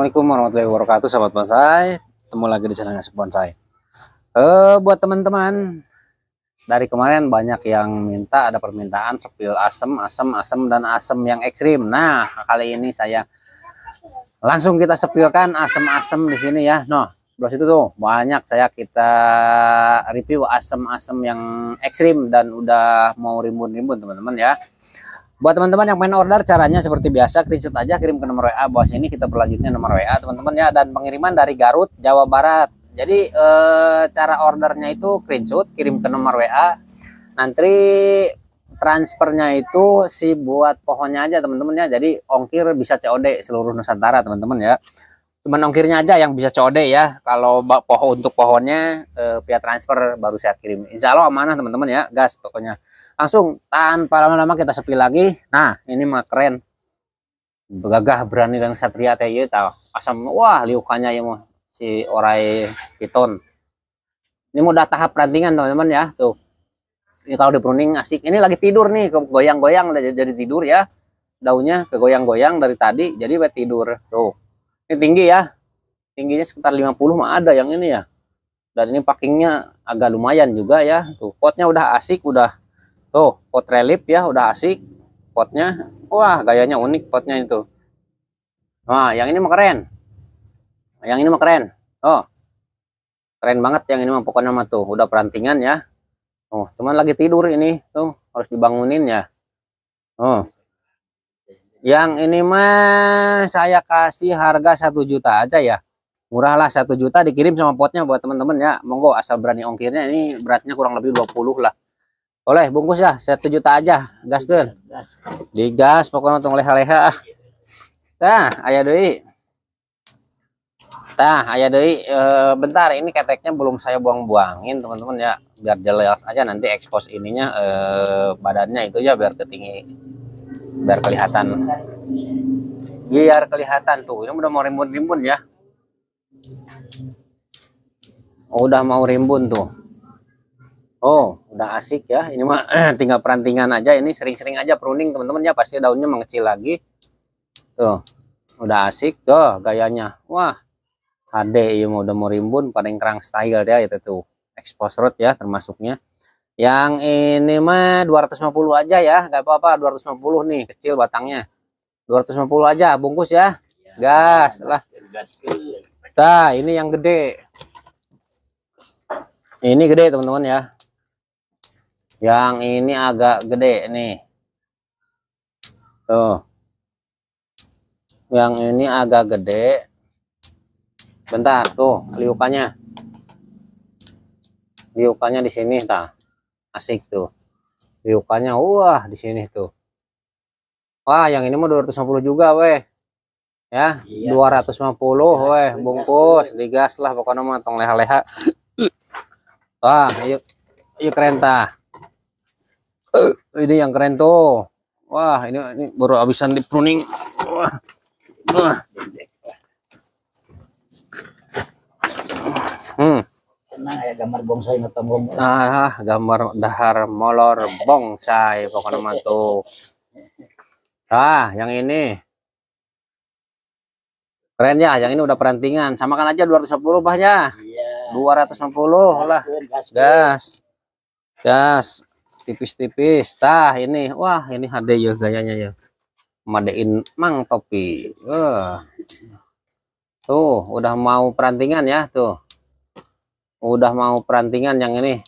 Assalamualaikum warahmatullahi wabarakatuh sahabat bonsai ketemu lagi di channel Nasib Bonsai Eh, buat teman-teman dari kemarin banyak yang minta ada permintaan sepil asem asem asem dan asem yang ekstrim nah kali ini saya langsung kita sepilkan asem-asem di sini ya noh sebelah situ tuh banyak saya kita review asem-asem yang ekstrim dan udah mau rimbun-rimbun teman-teman ya Buat teman-teman yang main order caranya seperti biasa screenshot aja kirim ke nomor WA bawah sini kita berlanjutnya nomor WA teman-teman ya dan pengiriman dari Garut Jawa Barat. Jadi e, cara ordernya itu screenshot kirim ke nomor WA. Nanti transfernya itu si buat pohonnya aja teman-teman ya. Jadi ongkir bisa COD seluruh Nusantara teman-teman ya. Cuman ongkirnya aja yang bisa COD ya. Kalau pohon untuk pohonnya e, via transfer baru saya kirim. Insya Allah amanah teman-teman ya. Gas pokoknya langsung tanpa lama-lama kita sepi lagi nah ini mah keren gagah berani dan satria teh ieu tah asam wah liukannya ya mah si orai piton ini mau tahap perantingan teman-teman ya tuh ini kalau di pruning asik ini lagi tidur nih goyang-goyang jadi tidur ya daunnya kegoyang-goyang dari tadi jadi tidur tuh ini tinggi ya tingginya sekitar 50 mah ada yang ini ya dan ini packingnya agak lumayan juga ya tuh potnya udah asik udah Tuh, pot relief ya, udah asik potnya. Wah, gayanya unik potnya itu. Nah, yang ini mah keren. Yang ini mah keren. Oh. Keren banget yang ini mah pokoknya mah tuh, udah perantingan ya. Oh, cuman lagi tidur ini. Tuh, harus dibangunin ya. Oh. Yang ini mah saya kasih harga satu juta aja ya. Murah lah satu juta dikirim sama potnya buat teman-teman ya. Monggo asal berani ongkirnya ini beratnya kurang lebih 20 lah oleh bungkus ya satu juta aja gas digas pokoknya untung leha-leha nah ayah doi nah ayah doi e, eh, bentar ini keteknya belum saya buang-buangin teman-teman ya biar jelas aja nanti ekspos ininya e, badannya itu ya biar ketinggi biar kelihatan biar kelihatan tuh ini udah mau rimbun-rimbun ya udah mau rimbun tuh Oh, udah asik ya. Ini mah tinggal perantingan aja. Ini sering-sering aja pruning teman-teman ya. Pasti daunnya mengecil lagi. Tuh, udah asik tuh gayanya. Wah, HD ya mau udah mau rimbun. Paling kerang style ya itu tuh. root ya termasuknya. Yang ini mah 250 aja ya. Gak apa-apa 250 nih. Kecil batangnya. 250 aja bungkus ya. ya gas lah. Gas nah, ini yang gede. Ini gede teman-teman ya yang ini agak gede nih. Tuh. Yang ini agak gede. Bentar tuh liukannya. Liukannya di sini ta. Asik tuh. Liukannya wah di sini tuh. Wah, yang ini mau 250 juga weh. Ya, iya. 250 weh bungkus, digas lah pokoknya mah tong leha-leha. Wah, yuk yuk keren tah. Oh, ini yang keren tuh. Wah, ini, ini baru habisan di pruning. Wah. Wah. Hmm. Nah, gambar bonsai Ah, gambar dahar molor bonsai pokoknya mantu. Ah, yang ini. Keren ya, yang ini udah perantingan. Samakan aja 210 pahnya. Iya. 250 lah. Gas. Gas. gas tipis-tipis tah ini wah ini HD ya gayanya ya madein mang topi uh. tuh udah mau perantingan ya tuh udah mau perantingan yang ini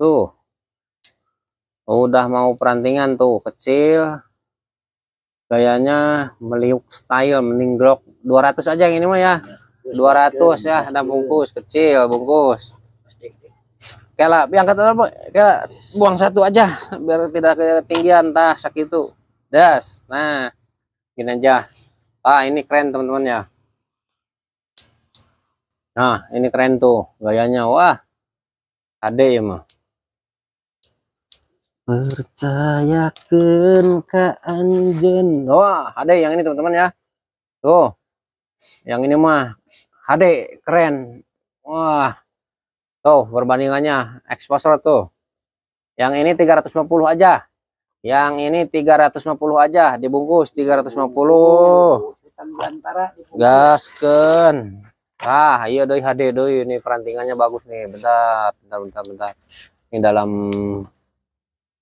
tuh udah mau perantingan tuh kecil gayanya meliuk style meninggrok 200 aja yang ini mah ya 200 ya ada bungkus kecil bungkus Kela, yang kata apa? Kela, buang satu aja biar tidak ketinggian tah sakit itu. Das. Nah, gini aja. Ah, ini keren teman-teman ya. Nah, ini keren tuh gayanya. Wah. adek ya mah. Percayakan ke Anjen. Wah, ada yang ini teman-teman ya. Tuh. Yang ini mah Adek keren. Wah. Tuh perbandingannya exposure tuh. Yang ini 350 aja. Yang ini 350 aja dibungkus 350. Gasken. Ah, iya doi HD doi ini perantingannya bagus nih. Bentar, bentar, bentar, bentar. Ini dalam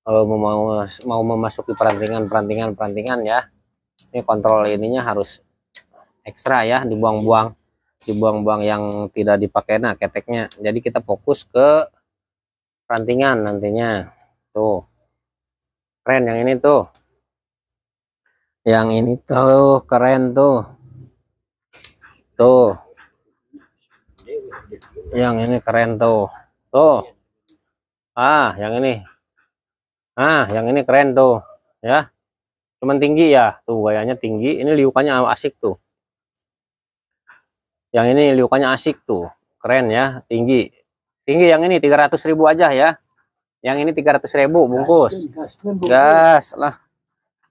eh, mau mau memasuki perantingan, perantingan, perantingan ya. Ini kontrol ininya harus ekstra ya, dibuang-buang dibuang-buang yang tidak dipakai nah keteknya jadi kita fokus ke rantingan nantinya tuh keren yang ini tuh yang ini tuh keren tuh tuh yang ini keren tuh tuh ah yang ini ah yang ini keren tuh ya cuman tinggi ya tuh gayanya tinggi ini liukannya asik tuh yang ini liukannya asik tuh keren ya tinggi tinggi yang ini 300 ribu aja ya yang ini 300 ribu bungkus gas, lah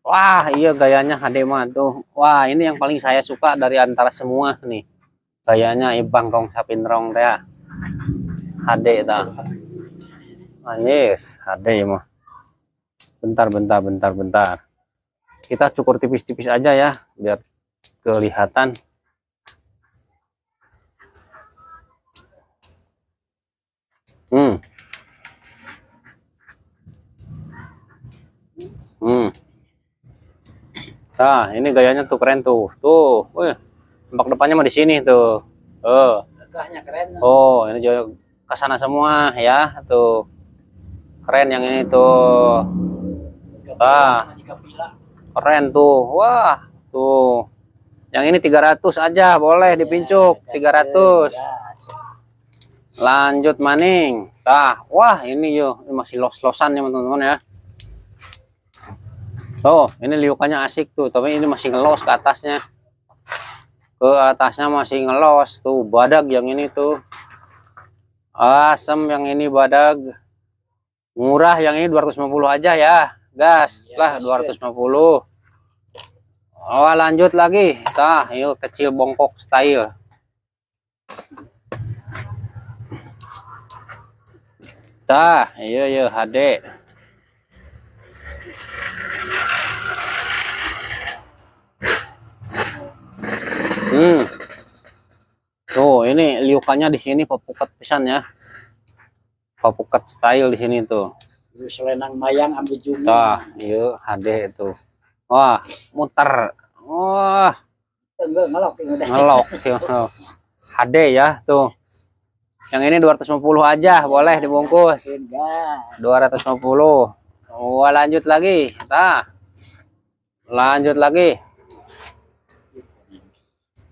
wah iya gayanya Hadema tuh wah ini yang paling saya suka dari antara semua nih gayanya ibang rong sapin rong teh ya. HD ta Manis, ah, HD mah bentar bentar bentar bentar kita cukur tipis-tipis aja ya biar kelihatan Nah, ini gayanya tuh keren tuh. Tuh, wih. Tempat depannya mah di sini tuh. Oh. Oh, ini juga ke sana semua ya, tuh. Keren yang ini tuh. Ah. Keren tuh. Wah, tuh. Yang ini 300 aja boleh iya, dipincuk, tiga 300. Iya, Lanjut maning. Tah, wah ini yo masih los-losan ya teman-teman ya. Tuh, ini liukannya asik tuh, tapi ini masih ngelos ke atasnya. Ke atasnya masih ngelos tuh, badak yang ini tuh. Asem yang ini badak. Murah yang ini 250 aja ya. Gas ya, lah 250. puluh Oh, lanjut lagi. Tah, yuk kecil bongkok style. Tah, iya iya HD. pepukannya di sini pepukat pisan ya pepukat style di sini tuh selenang mayang ambil jumlah nah, iya, yuk HD itu wah muter wah ngelok iya, ngelok HD ya tuh yang ini 250 aja boleh dibungkus 250 wah lanjut lagi tah lanjut lagi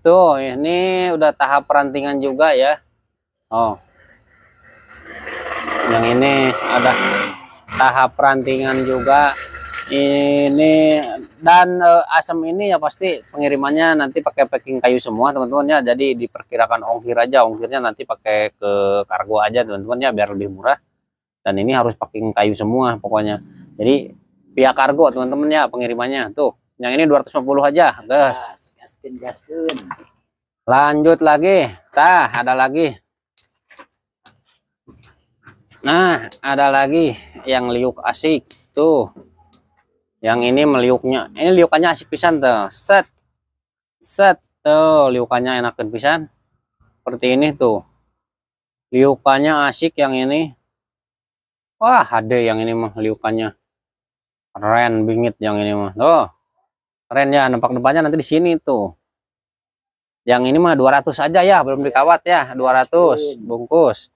Tuh, ini udah tahap perantingan juga ya. Oh. Yang ini ada tahap perantingan juga. Ini dan e, asam ini ya pasti pengirimannya nanti pakai packing kayu semua teman-teman ya. Jadi diperkirakan ongkir aja, ongkirnya nanti pakai ke kargo aja teman-teman ya biar lebih murah. Dan ini harus packing kayu semua pokoknya. Jadi pihak kargo teman-teman ya pengirimannya. Tuh, yang ini 250 aja, guys gaskeun. Lanjut lagi. Tah, ada lagi. Nah, ada lagi yang liuk asik tuh. Yang ini meliuknya. Ini liukannya asik pisan tuh. Set. Set. Tuh, liukannya enakan pisan. Seperti ini tuh. Liukannya asik yang ini. Wah, ada yang ini mah liukannya. Keren bingit yang ini mah. Tuh keren ya nampak depannya nanti di sini tuh yang ini mah 200 aja ya belum dikawat ya 200 bungkus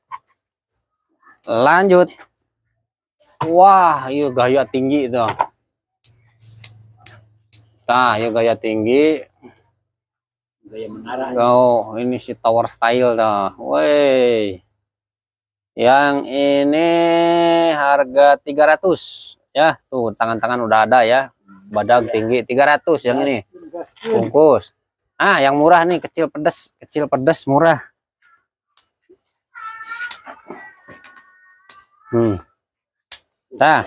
lanjut wah yuk iya gaya tinggi itu. nah yuk iya gaya tinggi gaya menara oh ini si tower style dah woi yang ini harga 300 ya tuh tangan-tangan udah ada ya badak iya. tinggi 300 yang ini bungkus ah yang murah nih kecil pedes kecil pedes murah hmm nah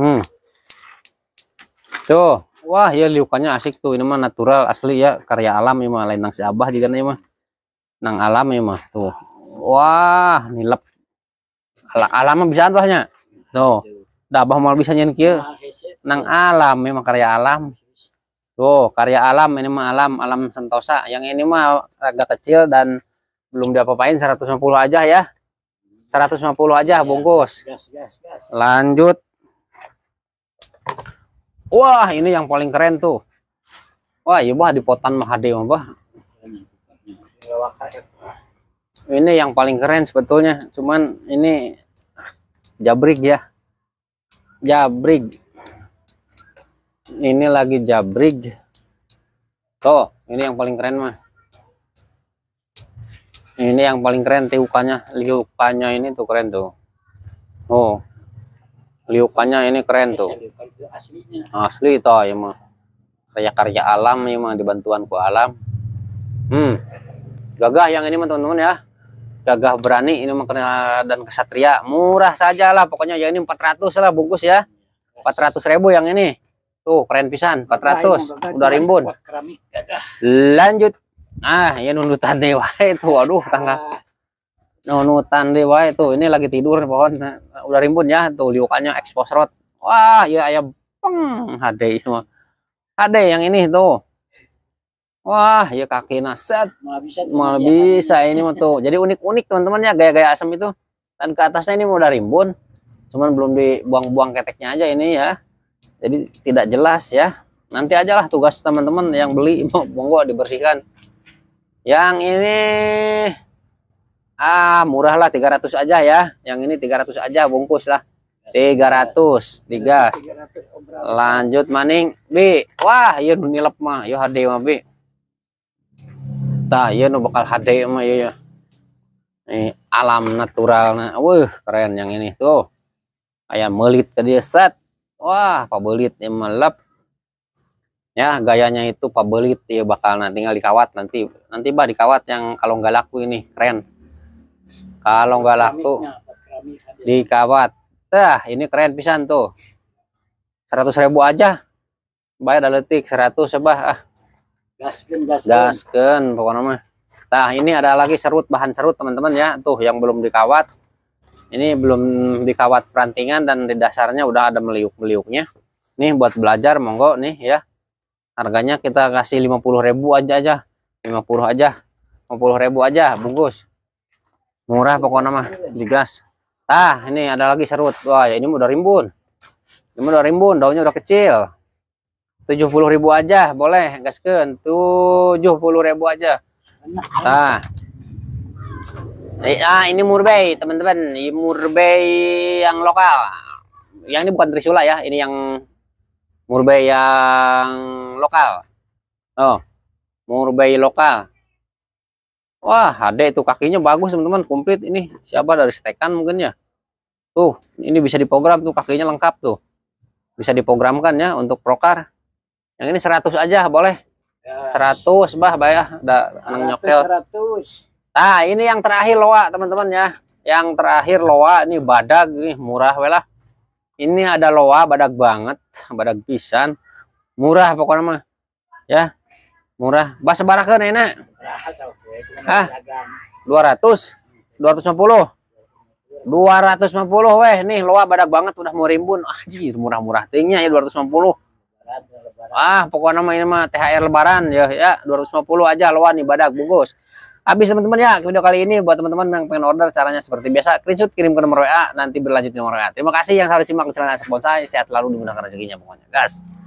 hmm tuh wah ya liukannya asik tuh ini mah natural asli ya karya alam ya mah lain nang si abah juga nih mah nang alam ya mah tuh wah nilep Al alam bisa abahnya tuh dabah mal bisa nyen kieu nah, nang alam memang karya alam nah, tuh karya alam ini mah alam alam sentosa yang ini mah agak kecil dan belum diapa-apain 150 aja ya 150 aja iya, bungkus lanjut wah ini yang paling keren tuh wah iya bah di potan mahade bah ini yang paling keren sebetulnya cuman ini jabrik ya jabrig ini lagi jabrig tuh ini yang paling keren mah ini yang paling keren tiukannya liukannya ini tuh keren tuh oh liukannya ini keren tuh asli toh ya mah karya karya alam ya mah dibantuanku alam hmm gagah yang ini mah teman-teman ya gagah berani ini makna dan kesatria murah saja lah pokoknya yang ini 400 lah bungkus ya 400 ribu yang ini tuh keren pisan 400 udah rimbun lanjut nah ya nunutan dewa itu waduh tangga ah. nunutan dewa itu ini lagi tidur pohon udah rimbun ya tuh liukannya ekspos rot wah ya ayam peng HD semua ada yang ini tuh Wah, ya kaki naset. Malah bisa. Malah bisa ini mah tuh. Jadi unik-unik teman-teman ya gaya-gaya asam itu. Dan ke atasnya ini mau rimbun. Cuman belum dibuang-buang keteknya aja ini ya. Jadi tidak jelas ya. Nanti ajalah tugas teman-teman yang beli mau monggo dibersihkan. Yang ini ah murah lah 300 aja ya. Yang ini 300 aja bungkus lah. 300 digas oh, lanjut maning B wah iya nilep mah yo iya, hade mah Bi eta ya nu bakal HD mah ya ya ini alam natural nah wah keren yang ini tuh kayak melit ke dia set wah pabelit ya melep ya gayanya itu pabelit ya bakal nanti tinggal dikawat nanti nanti bah dikawat yang kalau nggak laku ini keren kalau nggak laku dikawat dah ini keren pisan tuh seratus ribu aja bayar ada letik 100 sebah ya, ah Gasken, gasken. Gasken pokoknya mah. Nah, ini ada lagi serut bahan serut teman-teman ya. Tuh yang belum dikawat. Ini belum dikawat perantingan dan di dasarnya udah ada meliuk-meliuknya. Nih buat belajar monggo nih ya. Harganya kita kasih 50.000 aja aja. 50 aja. 50.000 aja bungkus. Murah pokoknya mah digas. Tah, ini ada lagi serut. Wah, ya, ini udah rimbun. Ini udah rimbun, daunnya udah kecil tujuh puluh ribu aja boleh gaskan tujuh puluh ribu aja nah ah ini murbei teman-teman murbei yang lokal yang ini bukan trisula ya ini yang murbei yang lokal oh murbei lokal wah ada itu kakinya bagus teman-teman komplit ini siapa dari stekan mungkin ya tuh ini bisa diprogram tuh kakinya lengkap tuh bisa diprogramkan ya untuk prokar yang ini 100 aja boleh ya. 100 bah bayah udah ya. anak nyokel 100 nah ini yang terakhir loa teman-teman ya yang terakhir loa ini badag nih murah welah ini ada loa badag banget badag pisan murah pokoknya mah ya murah bahasa baraka enak ah 200 250 250 weh nih loa badak banget udah mau rimbun ah jir murah-murah tingnya ya 250 Ah, pokoknya nama ini mah THR lebaran ya ya 250 aja lawan ibadah badak bungkus. Habis teman-teman ya video kali ini buat teman-teman yang pengen order caranya seperti biasa screenshot kirim ke nomor WA nanti berlanjut di nomor WA. Terima kasih yang harus simak channel Sponsor saya sehat selalu dimudahkan rezekinya pokoknya. Gas.